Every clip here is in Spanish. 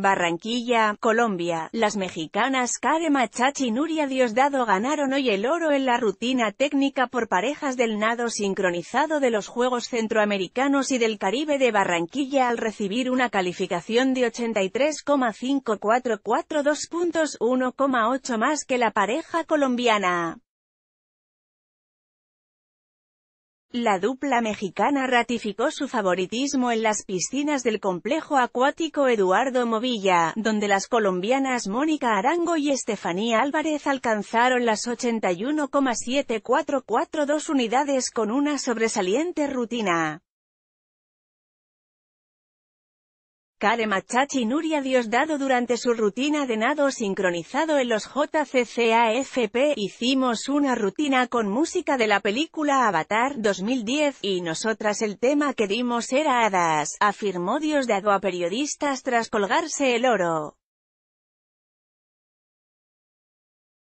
Barranquilla, Colombia, las mexicanas Kare Machachi y Nuria Diosdado ganaron hoy el oro en la rutina técnica por parejas del nado sincronizado de los Juegos Centroamericanos y del Caribe de Barranquilla al recibir una calificación de 83,5442 puntos 1,8 más que la pareja colombiana. La dupla mexicana ratificó su favoritismo en las piscinas del complejo acuático Eduardo Movilla, donde las colombianas Mónica Arango y Estefanía Álvarez alcanzaron las 81,7442 unidades con una sobresaliente rutina. Kare Machachi Nuria Diosdado durante su rutina de nado sincronizado en los JCCAFP, hicimos una rutina con música de la película Avatar 2010, y nosotras el tema que dimos era Hadas, afirmó Diosdado a periodistas tras colgarse el oro.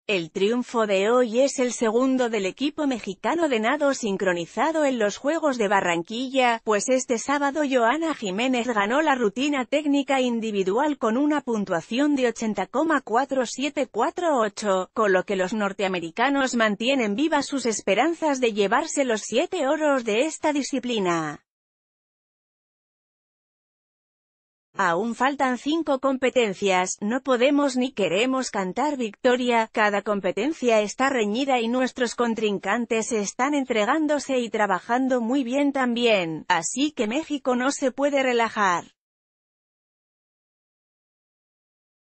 El triunfo de hoy es el segundo del equipo mexicano de nado sincronizado en los Juegos de Barranquilla, pues este sábado Joana Jiménez ganó la rutina técnica individual con una puntuación de 80,4748, con lo que los norteamericanos mantienen vivas sus esperanzas de llevarse los siete oros de esta disciplina. Aún faltan cinco competencias, no podemos ni queremos cantar victoria, cada competencia está reñida y nuestros contrincantes están entregándose y trabajando muy bien también, así que México no se puede relajar.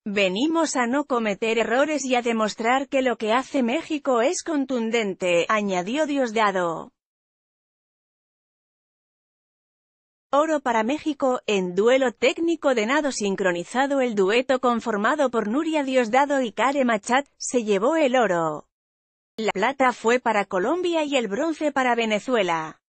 Venimos a no cometer errores y a demostrar que lo que hace México es contundente, añadió Diosdado. Oro para México, en duelo técnico de nado sincronizado el dueto conformado por Nuria Diosdado y Kare Machat, se llevó el oro. La plata fue para Colombia y el bronce para Venezuela.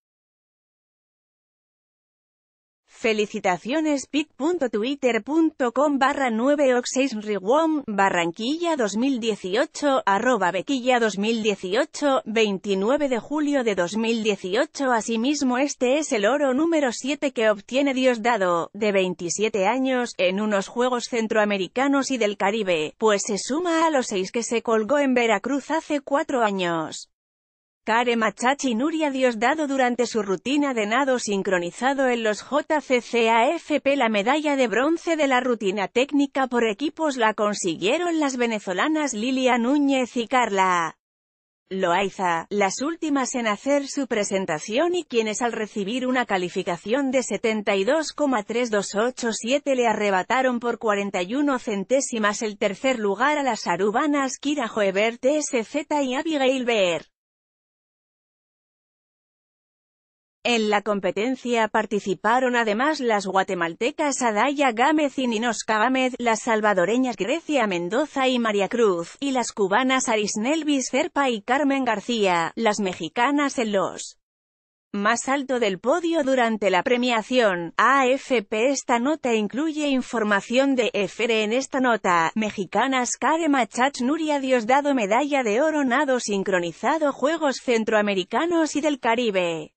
Felicitaciones pic.twitter.com barra 9ox6 Barranquilla 2018 arroba Bequilla 2018 29 de julio de 2018 Asimismo este es el oro número 7 que obtiene Diosdado, de 27 años, en unos Juegos Centroamericanos y del Caribe, pues se suma a los 6 que se colgó en Veracruz hace 4 años. Care Machachi Nuria Diosdado durante su rutina de nado sincronizado en los JCCAFP la medalla de bronce de la rutina técnica por equipos la consiguieron las venezolanas Lilia Núñez y Carla Loaiza, las últimas en hacer su presentación y quienes al recibir una calificación de 72,3287 le arrebataron por 41 centésimas el tercer lugar a las arubanas Kira Joebert SZ y Abigail Beer. En la competencia participaron además las guatemaltecas Adaya Gámez y Ninosca Gámez, las salvadoreñas Grecia Mendoza y María Cruz, y las cubanas Arisnelvis Cerpa y Carmen García, las mexicanas en los más alto del podio durante la premiación. AFP Esta nota incluye información de FR en esta nota. Mexicanas Kare Machach Nuria Diosdado Medalla de Oro Nado Sincronizado Juegos Centroamericanos y del Caribe.